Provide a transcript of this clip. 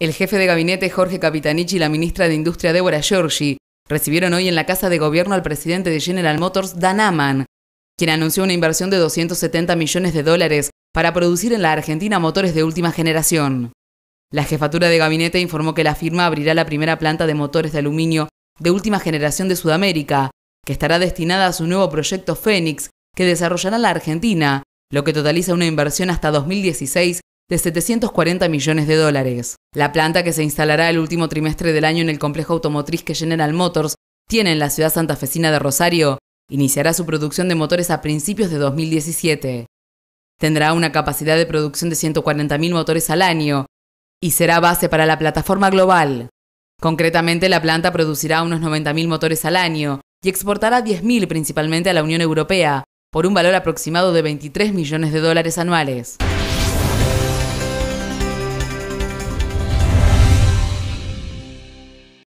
El jefe de gabinete Jorge Capitanich, y la ministra de Industria Débora Giorgi recibieron hoy en la Casa de Gobierno al presidente de General Motors, Dan Aman, quien anunció una inversión de 270 millones de dólares para producir en la Argentina motores de última generación. La jefatura de gabinete informó que la firma abrirá la primera planta de motores de aluminio de última generación de Sudamérica, que estará destinada a su nuevo proyecto Fénix, que desarrollará la Argentina, lo que totaliza una inversión hasta 2016 de 740 millones de dólares. La planta que se instalará el último trimestre del año en el complejo automotriz que General Motors tiene en la ciudad santafesina de Rosario iniciará su producción de motores a principios de 2017. Tendrá una capacidad de producción de 140.000 motores al año y será base para la plataforma global. Concretamente, la planta producirá unos 90.000 motores al año y exportará 10.000 principalmente a la Unión Europea, por un valor aproximado de 23 millones de dólares anuales.